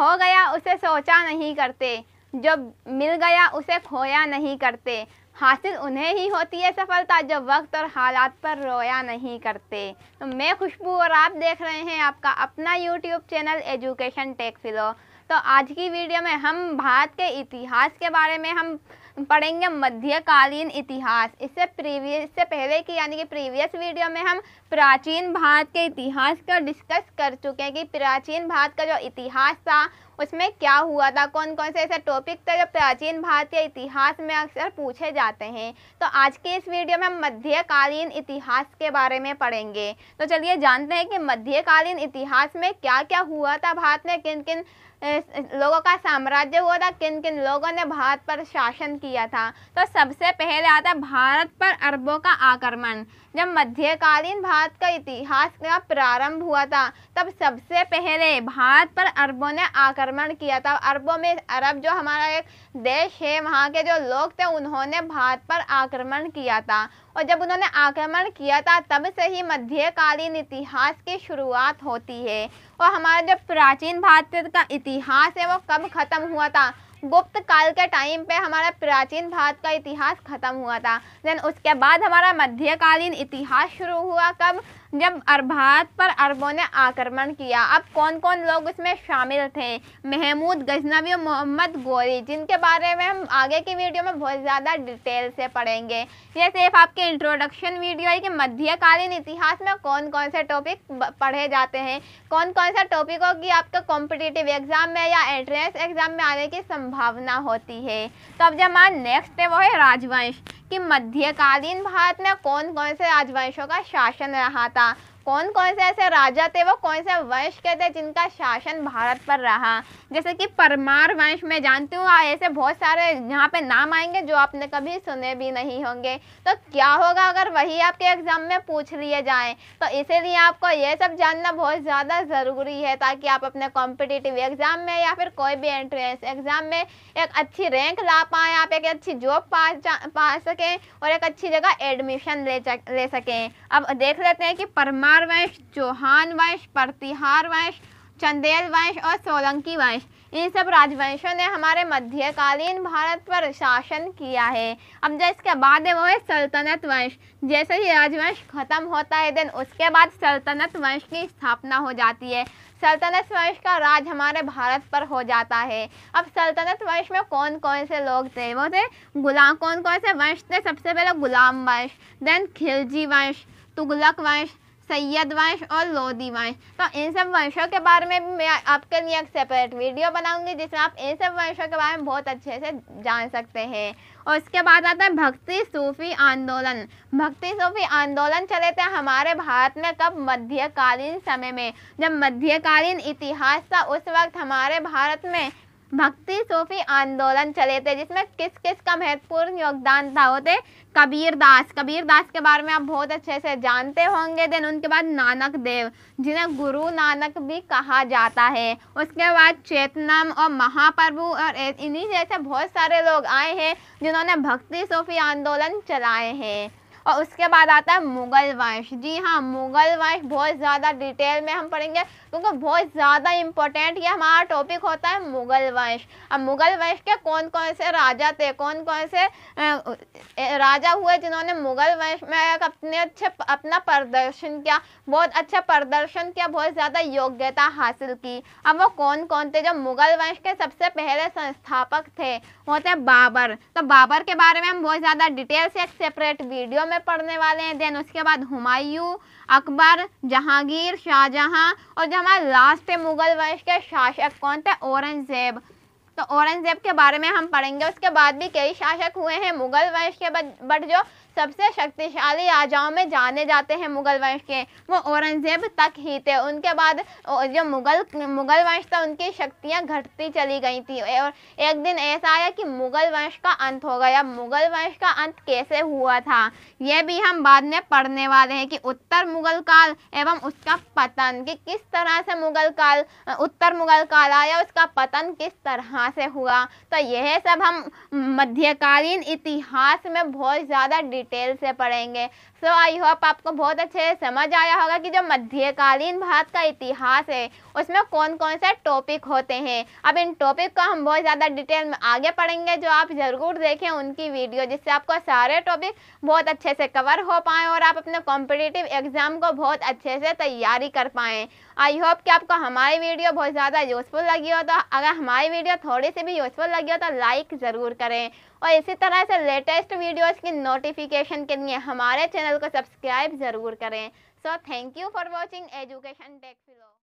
हो गया उसे सोचा नहीं करते जो मिल गया उसे खोया नहीं करते हासिल उन्हें ही होती है सफलता जो वक्त और हालात पर रोया नहीं करते तो मैं खुशबू और आप देख रहे हैं आपका अपना YouTube channel education tech Philo तो आज की वीडियो में हम भारत के इतिहास के बारे में हम पढ़ेंगे मध्यकालीन इतिहास इससे प्रीवियस इससे पहले की यानी कि प्रीवियस वीडियो में हम प्राचीन भारत के इतिहास का डिस्कस कर चुके हैं कि प्राचीन भारत का जो इतिहास था उसमें क्या हुआ था कौन कौन से ऐसे टॉपिक थे जो प्राचीन भारतीय इतिहास में अक्सर पूछे जाते हैं तो आज के इस वीडियो में हम मध्यकालीन इतिहास के बारे में पढ़ेंगे तो चलिए जानते हैं कि मध्यकालीन इतिहास में क्या क्या हुआ था भारत में किन किन लोगों का साम्राज्य हुआ था किन किन लोगों ने भारत पर शासन किया किया था तो सबसे पहले आता भारत पर अरबों का आक्रमण जब मध्यकालीन भारत का इतिहास का प्रारंभ हुआ था तब सबसे पहले भारत पर अरबों ने आक्रमण किया था अरबों में अरब जो हमारा एक देश है वहाँ के जो लोग थे उन्होंने भारत पर आक्रमण किया था और जब उन्होंने आक्रमण किया था तब से ही मध्यकालीन इतिहास की शुरुआत होती है और हमारा जो प्राचीन भारत का इतिहास है वो कब ख़त्म हुआ था गुप्त काल के टाइम पे हमारा प्राचीन भारत का इतिहास ख़त्म हुआ था देन उसके बाद हमारा मध्यकालीन इतिहास शुरू हुआ कब जब अरबात पर अरबों ने आक्रमण किया अब कौन कौन लोग उसमें शामिल थे महमूद गजनवी और मोहम्मद गोरी जिनके बारे में हम आगे की वीडियो में बहुत ज़्यादा डिटेल से पढ़ेंगे ये सिर्फ आपके इंट्रोडक्शन वीडियो है कि मध्यकालीन इतिहास में कौन कौन से टॉपिक पढ़े जाते हैं कौन कौन से टॉपिकों की आपका कॉम्पिटिटिव एग्ज़ाम में या एंट्रेंस एग्ज़ाम में आने की संभावना होती है तो अब जब हमारा नेक्स्ट है वो है राजवंश कि मध्यकालीन भारत में कौन कौन से राजवंशों का शासन रहा था 있다. कौन कौन से ऐसे राजा थे वो कौन से वंश के थे जिनका शासन भारत पर रहा जैसे कि परमार वंश में जानती हूँ ऐसे बहुत सारे यहाँ पे नाम आएंगे जो आपने कभी सुने भी नहीं होंगे तो क्या होगा अगर वही आपके एग्ज़ाम में पूछ लिए जाएँ तो इसीलिए आपको ये सब जानना बहुत ज़्यादा ज़रूरी है ताकि आप अपने कॉम्पिटिटिव एग्ज़ाम में या फिर कोई भी एंट्रेंस एग्ज़ाम में एक अच्छी रैंक ला पाएँ आप एक अच्छी जॉब पा पा सकें और एक अच्छी जगह एडमिशन ले ले सकें अब देख लेते हैं कि परमार कुमार वंश चौहान वंश प्रतिहार वंश चंदेल वंश और सोलंकी वंश इन सब राजवंशों ने हमारे मध्यकालीन भारत पर शासन किया है अब जो इसके बाद है वो है सल्तनत वंश जैसे ही राजवंश खत्म होता है देन उसके बाद सल्तनत वंश की स्थापना हो जाती है सल्तनत वंश का राज हमारे भारत पर हो जाता है अब सल्तनत वंश में कौन कौन से लोग थे वो थे गुलाम कौन कौन से वंश थे सबसे पहले गुलाम वंश देन खिलजी वंश तुगलक वंश सैयद वंश और लोधी वंश तो इन सब वंशों के बारे में भी मैं आपके लिए एक सेपरेट वीडियो बनाऊंगी जिसमें आप इन सब वंशों के बारे में बहुत अच्छे से जान सकते हैं और उसके बाद आता है भक्ति सूफी आंदोलन भक्ति सूफी आंदोलन चले थे हमारे भारत में कब मध्यकालीन समय में जब मध्यकालीन इतिहास था उस वक्त हमारे भारत में भक्ति सूफी आंदोलन चले थे जिसमें किस किस का महत्वपूर्ण योगदान था होते कबीर दास कबीर दास के बारे में आप बहुत अच्छे से जानते होंगे देन उनके बाद नानक देव जिन्हें गुरु नानक भी कहा जाता है उसके बाद चेतनम और महाप्रभु और इन्हीं जैसे बहुत सारे लोग आए हैं जिन्होंने भक्ति सूफी आंदोलन चलाए हैं और उसके बाद आता है मुगल वंश जी हाँ मुगल वंश बहुत ज़्यादा डिटेल में हम पढ़ेंगे क्योंकि बहुत ज़्यादा इंपॉर्टेंट ये हमारा टॉपिक होता है मुगल वंश अब मुगल वंश के कौन कौन से राजा थे कौन कौन से राजा हुए जिन्होंने मुगल वंश में अपने अच्छे अपना प्रदर्शन किया बहुत अच्छा प्रदर्शन किया बहुत ज़्यादा योग्यता हासिल की अब वो कौन कौन थे जो मुगल वंश के सबसे पहले संस्थापक थे वो थे बाबर तो बाबर के बारे में हम बहुत ज़्यादा डिटेल से एक सेपरेट वीडियो में पढ़ने वाले हैं देन उसके बाद हुमायूं अकबर जहांगीर शाहजहां और जो हमारे लास्ट मुगल वंश के शासक कौन थे औरंगजेब तो औरंगजेब के बारे में हम पढ़ेंगे उसके बाद भी कई शासक हुए हैं मुगल वंश के बट जो सबसे शक्तिशाली राजाओं में जाने जाते हैं मुगल वंश के वो औरंगजेब तक ही थे उनके बाद जो मुगल मुगल वंश था उनकी शक्तियाँ घटती चली गई थी और एक दिन ऐसा आया कि मुगल वंश का अंत हो गया मुगल वंश का अंत कैसे हुआ था यह भी हम बाद में पढ़ने वाले हैं कि उत्तर मुगल काल एवं उसका पतन कि किस तरह से मुगल काल उत्तर मुगल काल आया उसका पतन किस तरह कहाँ से हुआ तो यह सब हम मध्यकालीन इतिहास में बहुत ज़्यादा डिटेल से पढ़ेंगे सो आई होप आपको बहुत अच्छे से समझ आया होगा कि जो मध्यकालीन भारत का इतिहास है उसमें कौन कौन से टॉपिक होते हैं अब इन टॉपिक को हम बहुत ज़्यादा डिटेल में आगे पढ़ेंगे जो आप ज़रूर देखें उनकी वीडियो जिससे आपको सारे टॉपिक बहुत अच्छे से कवर हो पाएँ और आप अपने कॉम्पिटिटिव एग्ज़ाम को बहुत अच्छे से तैयारी कर पाएँ आई होप कि आपको हमारी वीडियो बहुत ज़्यादा यूज़फुल लगी हो तो अगर हमारी वीडियो थोड़ी सी भी यूजफुल लगी हो तो लाइक ज़रूर करें और इसी तरह से लेटेस्ट वीडियोस की नोटिफिकेशन के लिए हमारे चैनल को सब्सक्राइब ज़रूर करें so thank you for watching education tech फिलो